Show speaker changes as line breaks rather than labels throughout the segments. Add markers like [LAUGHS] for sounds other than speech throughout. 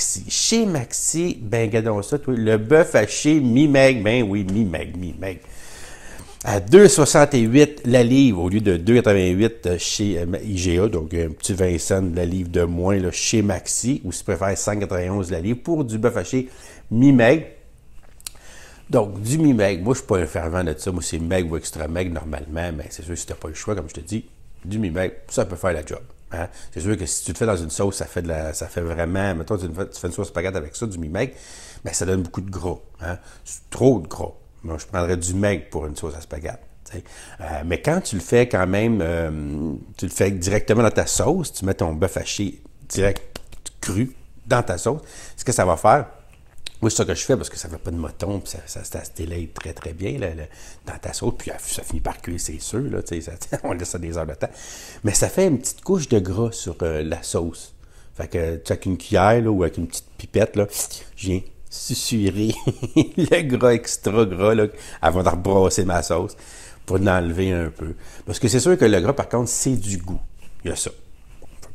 Chez Maxi, ben, regardons ça, le bœuf haché mi-meg, ben oui, mi-meg, mi-meg. À 2,68 la livre au lieu de 2,88 euh, chez euh, IGA, donc euh, un petit Vincent de la livre de moins là, chez Maxi, ou si tu préfères 5,91 la livre pour du bœuf haché mi-meg. Donc, du mi-meg, moi, je ne suis pas un fervent de ça. Moi, c'est meg ou extra meg normalement, mais c'est sûr, si tu n'as pas le choix, comme je te dis, du mi-meg, ça peut faire la job. Hein? C'est sûr que si tu le fais dans une sauce, ça fait, de la, ça fait vraiment. Mettons, tu tu fais une sauce spaghetti avec ça, du mi-maigre, ben, ça donne beaucoup de gras. Hein? Trop de gras. Moi, je prendrais du maigre pour une sauce à spaghetti. Euh, mais quand tu le fais quand même, euh, tu le fais directement dans ta sauce, tu mets ton bœuf haché direct cru dans ta sauce, ce que ça va faire, moi, c'est ça que je fais parce que ça ne fait pas de moton, puis ça, se délègue très, très bien dans ta sauce, puis euh, ça finit par cuire, c'est sûr. Là, [LAUGHS] on laisse ça des heures de temps. Mais ça fait une petite couche de gras sur euh, la sauce. Fait que, avec une cuillère là, ou avec une petite pipette, là, je viens susurrer [LAUGHS] le gras extra gras là, avant de rebrasser ma sauce pour l'enlever un peu. Parce que c'est sûr que le gras, par contre, c'est du goût. Il y a ça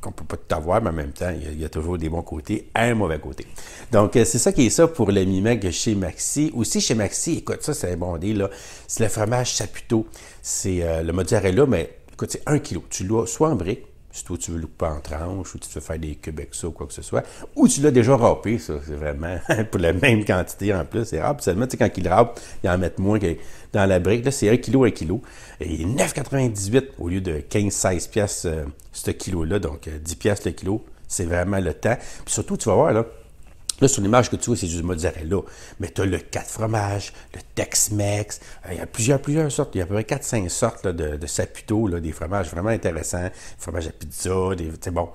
qu'on peut pas tout avoir, mais en même temps, il y, a toujours des bons côtés et un mauvais côté. Donc, euh, c'est ça qui est ça pour le mi chez Maxi. Aussi, chez Maxi, écoute, ça, c'est un bondé, là. C'est le fromage Chapiteau. C'est euh, le mozzarella, mais écoute, c'est un kilo. Tu l'as soit en brique, si toi tu veux le couper en tranches ou tu veux faire des cubes ou quoi que ce soit, ou tu l'as déjà râpé, ça, c'est vraiment [LAUGHS] pour la même quantité en plus. c'est râpe, seulement, tu sais, quand ils râpent, il en mettent moins que dans la brique. Là, c'est 1 kg, 1 kg. Et 9,98 au lieu de 15-16 piastres euh, ce kilo-là, donc 10 euh, piastres le kilo. C'est vraiment le temps. Puis surtout, tu vas voir, là, sur l'image que tu vois, c'est du mozzarella. Mais tu as le 4 fromages, le Tex-Mex. Euh, il y a plusieurs, plusieurs sortes. Il y a à peu près 4-5 sortes de, de saputo, des fromages vraiment intéressants. Des fromages à pizza, c'est bon.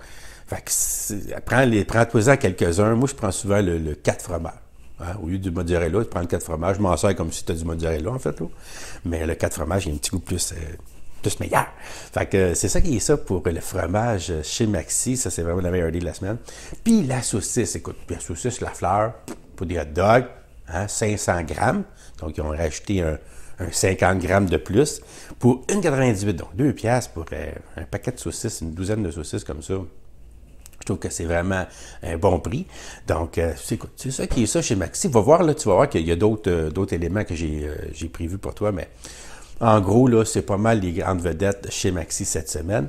Fait que prends-toi-en prends toi en quelques uns Moi, je prends souvent le, 4 fromages. Hein. Au lieu du mozzarella, tu prends le 4 fromages. Je m'en sers comme si tu as du mozzarella, en fait. Mais le 4 fromages, il y a un petit goût plus. Euh, ce meilleur. Fait que euh, c'est ça qui est ça pour le fromage euh, chez Maxi. Ça, c'est vraiment la meilleure idée de la semaine. Puis la saucisse, écoute, puis la saucisse, la fleur, pour des hot dogs, 500 hein, grammes. Donc, ils ont rajouté un, 50 grammes de plus pour 1,98. Donc, deux piastres pour euh, un paquet de saucisses, une douzaine de saucisses comme ça. Je trouve que c'est vraiment un bon prix. Donc, écoute, c'est ça qui est ça chez Maxi. Va voir, là, tu vas voir qu'il y a d'autres éléments que j'ai prévus pour toi, mais en gros, là, c'est pas mal les grandes vedettes chez Maxi cette semaine.